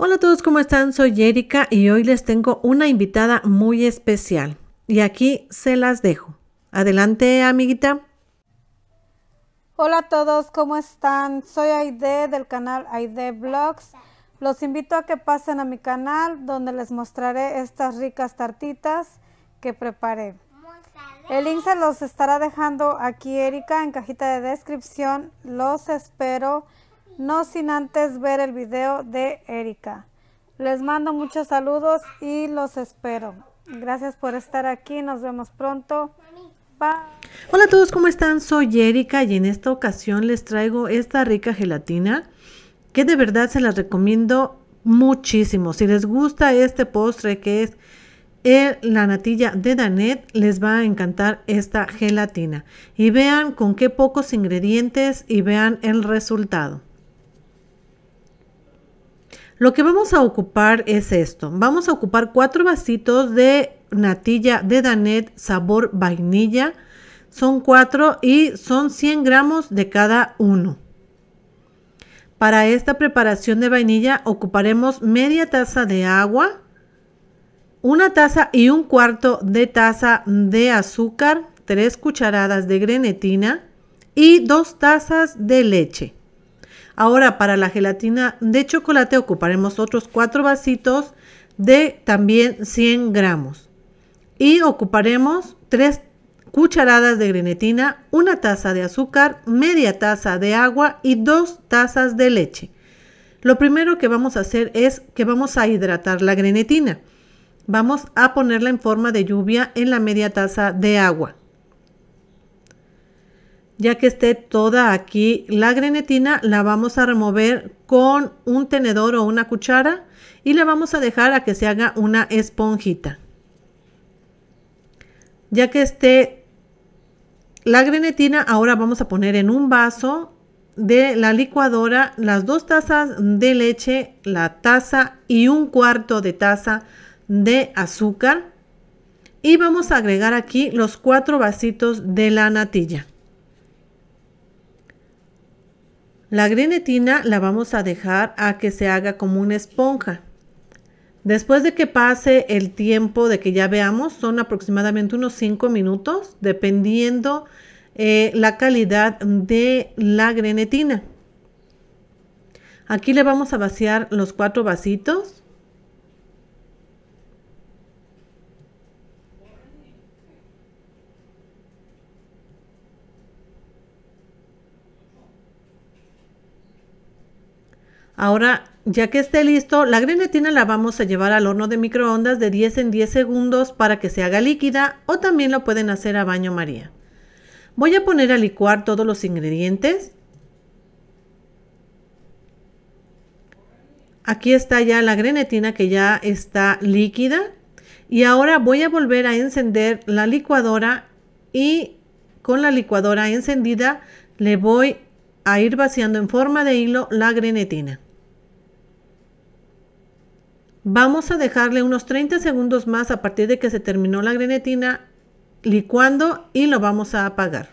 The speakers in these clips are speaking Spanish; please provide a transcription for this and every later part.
Hola a todos, ¿cómo están? Soy Erika y hoy les tengo una invitada muy especial. Y aquí se las dejo. Adelante, amiguita. Hola a todos, ¿cómo están? Soy Aide del canal Aide Vlogs. Los invito a que pasen a mi canal donde les mostraré estas ricas tartitas que preparé. El link se los estará dejando aquí Erika en cajita de descripción. Los espero no sin antes ver el video de Erika. Les mando muchos saludos y los espero. Gracias por estar aquí, nos vemos pronto. Bye. Hola a todos, ¿cómo están? Soy Erika y en esta ocasión les traigo esta rica gelatina que de verdad se las recomiendo muchísimo. Si les gusta este postre que es la natilla de Danet, les va a encantar esta gelatina. Y vean con qué pocos ingredientes y vean el resultado. Lo que vamos a ocupar es esto. Vamos a ocupar cuatro vasitos de natilla de Danet sabor vainilla. Son cuatro y son 100 gramos de cada uno. Para esta preparación de vainilla ocuparemos media taza de agua, una taza y un cuarto de taza de azúcar, tres cucharadas de grenetina y dos tazas de leche. Ahora para la gelatina de chocolate ocuparemos otros cuatro vasitos de también 100 gramos. Y ocuparemos 3 cucharadas de grenetina, una taza de azúcar, media taza de agua y dos tazas de leche. Lo primero que vamos a hacer es que vamos a hidratar la grenetina. Vamos a ponerla en forma de lluvia en la media taza de agua ya que esté toda aquí la grenetina, la vamos a remover con un tenedor o una cuchara y la vamos a dejar a que se haga una esponjita. Ya que esté la grenetina, ahora vamos a poner en un vaso de la licuadora las dos tazas de leche, la taza y un cuarto de taza de azúcar. Y vamos a agregar aquí los cuatro vasitos de la natilla. La grenetina la vamos a dejar a que se haga como una esponja. Después de que pase el tiempo de que ya veamos, son aproximadamente unos 5 minutos, dependiendo eh, la calidad de la grenetina. Aquí le vamos a vaciar los cuatro vasitos. Ahora, ya que esté listo, la grenetina la vamos a llevar al horno de microondas de 10 en 10 segundos para que se haga líquida o también lo pueden hacer a baño María. Voy a poner a licuar todos los ingredientes. Aquí está ya la grenetina que ya está líquida. Y ahora voy a volver a encender la licuadora y con la licuadora encendida le voy a ir vaciando en forma de hilo la grenetina. Vamos a dejarle unos 30 segundos más a partir de que se terminó la grenetina licuando y lo vamos a apagar.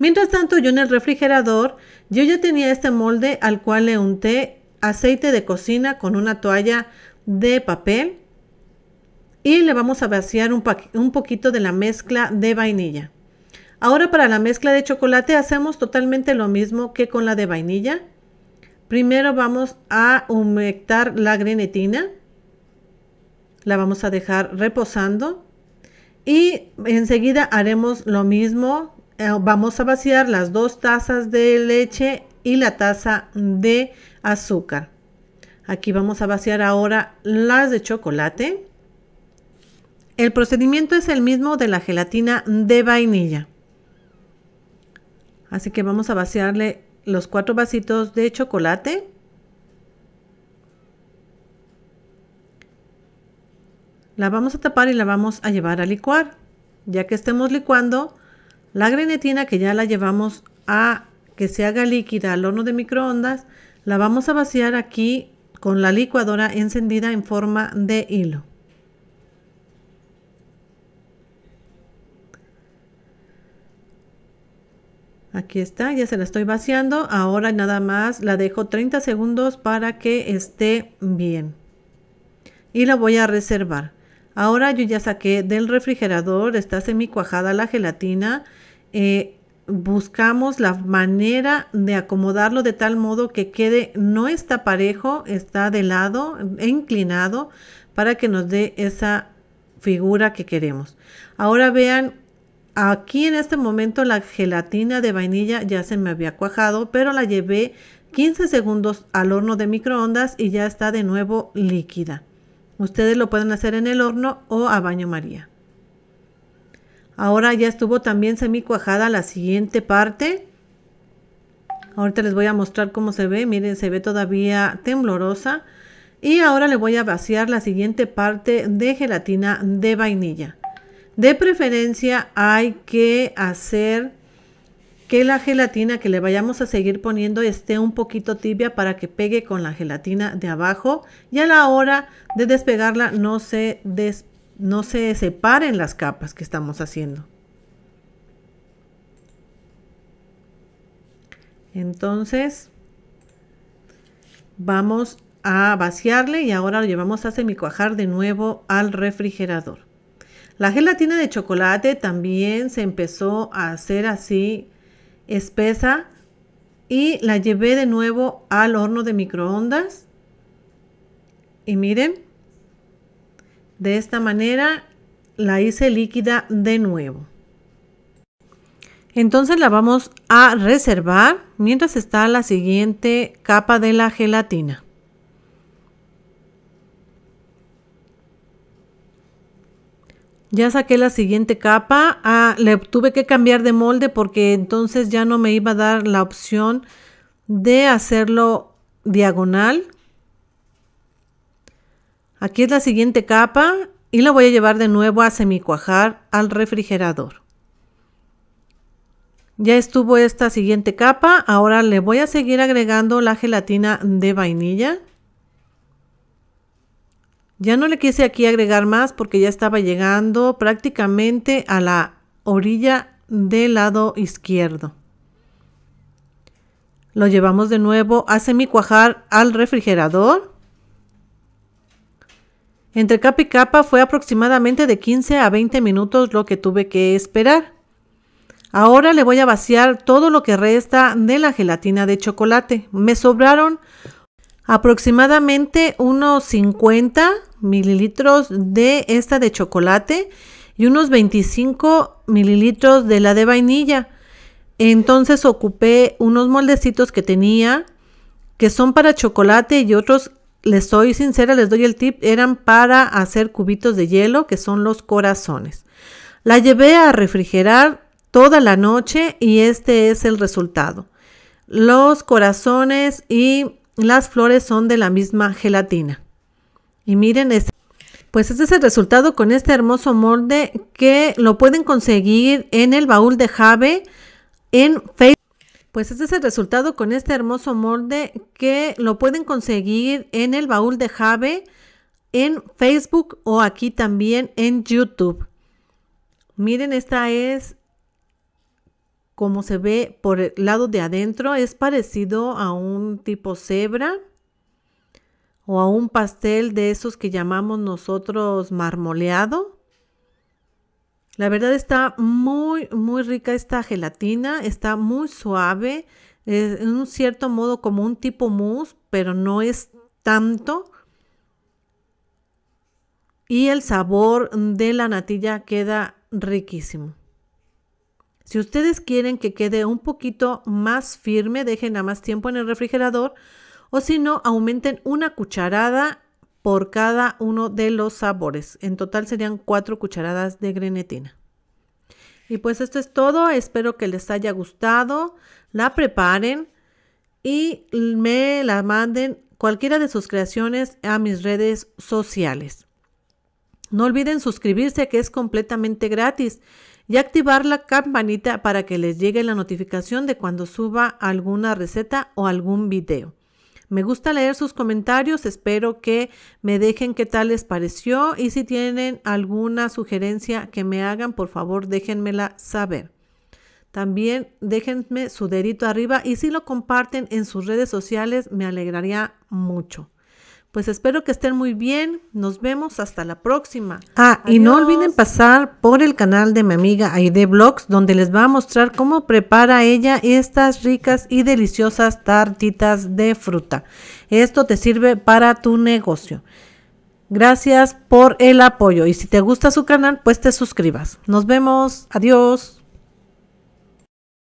Mientras tanto yo en el refrigerador, yo ya tenía este molde al cual le unté aceite de cocina con una toalla de papel y le vamos a vaciar un, un poquito de la mezcla de vainilla. Ahora para la mezcla de chocolate hacemos totalmente lo mismo que con la de vainilla. Primero vamos a humectar la grenetina. La vamos a dejar reposando. Y enseguida haremos lo mismo. Eh, vamos a vaciar las dos tazas de leche y la taza de azúcar. Aquí vamos a vaciar ahora las de chocolate. El procedimiento es el mismo de la gelatina de vainilla. Así que vamos a vaciarle los cuatro vasitos de chocolate. La vamos a tapar y la vamos a llevar a licuar. Ya que estemos licuando, la grenetina que ya la llevamos a que se haga líquida al horno de microondas, la vamos a vaciar aquí con la licuadora encendida en forma de hilo. Aquí está, ya se la estoy vaciando. Ahora nada más la dejo 30 segundos para que esté bien. Y la voy a reservar. Ahora yo ya saqué del refrigerador, está semi cuajada la gelatina. Eh, buscamos la manera de acomodarlo de tal modo que quede, no está parejo, está de lado e inclinado para que nos dé esa figura que queremos. Ahora vean Aquí en este momento la gelatina de vainilla ya se me había cuajado, pero la llevé 15 segundos al horno de microondas y ya está de nuevo líquida. Ustedes lo pueden hacer en el horno o a baño maría. Ahora ya estuvo también semi cuajada la siguiente parte. Ahorita les voy a mostrar cómo se ve. Miren, se ve todavía temblorosa. Y ahora le voy a vaciar la siguiente parte de gelatina de vainilla. De preferencia hay que hacer que la gelatina que le vayamos a seguir poniendo esté un poquito tibia para que pegue con la gelatina de abajo y a la hora de despegarla no se, no se separen las capas que estamos haciendo. Entonces vamos a vaciarle y ahora lo llevamos a semicuajar de nuevo al refrigerador. La gelatina de chocolate también se empezó a hacer así espesa y la llevé de nuevo al horno de microondas. Y miren, de esta manera la hice líquida de nuevo. Entonces la vamos a reservar mientras está la siguiente capa de la gelatina. Ya saqué la siguiente capa. Ah, le tuve que cambiar de molde porque entonces ya no me iba a dar la opción de hacerlo diagonal. Aquí es la siguiente capa y la voy a llevar de nuevo a semicuajar al refrigerador. Ya estuvo esta siguiente capa, ahora le voy a seguir agregando la gelatina de vainilla. Ya no le quise aquí agregar más porque ya estaba llegando prácticamente a la orilla del lado izquierdo. Lo llevamos de nuevo a cuajar al refrigerador. Entre capa y capa fue aproximadamente de 15 a 20 minutos lo que tuve que esperar. Ahora le voy a vaciar todo lo que resta de la gelatina de chocolate. Me sobraron aproximadamente unos 50 mililitros de esta de chocolate y unos 25 mililitros de la de vainilla. Entonces ocupé unos moldecitos que tenía que son para chocolate y otros, les soy sincera, les doy el tip, eran para hacer cubitos de hielo que son los corazones. La llevé a refrigerar toda la noche y este es el resultado. Los corazones y las flores son de la misma gelatina. Y miren Pues este es el resultado con este hermoso molde que lo pueden conseguir en el baúl de Jave en Facebook. Pues este es el resultado con este hermoso molde que lo pueden conseguir en el baúl de Jave en Facebook o aquí también en YouTube. Miren, esta es como se ve por el lado de adentro, es parecido a un tipo cebra o a un pastel de esos que llamamos nosotros marmoleado. La verdad está muy, muy rica esta gelatina, está muy suave, es en un cierto modo como un tipo mousse, pero no es tanto. Y el sabor de la natilla queda riquísimo. Si ustedes quieren que quede un poquito más firme, dejen a más tiempo en el refrigerador o si no, aumenten una cucharada por cada uno de los sabores. En total serían cuatro cucharadas de grenetina. Y pues esto es todo. Espero que les haya gustado. La preparen y me la manden cualquiera de sus creaciones a mis redes sociales. No olviden suscribirse que es completamente gratis y activar la campanita para que les llegue la notificación de cuando suba alguna receta o algún video. Me gusta leer sus comentarios, espero que me dejen qué tal les pareció y si tienen alguna sugerencia que me hagan, por favor déjenmela saber. También déjenme su dedito arriba y si lo comparten en sus redes sociales me alegraría mucho. Pues espero que estén muy bien. Nos vemos hasta la próxima. Ah, y no olviden pasar por el canal de mi amiga Aide Blogs, donde les va a mostrar cómo prepara ella estas ricas y deliciosas tartitas de fruta. Esto te sirve para tu negocio. Gracias por el apoyo y si te gusta su canal, pues te suscribas. Nos vemos. Adiós.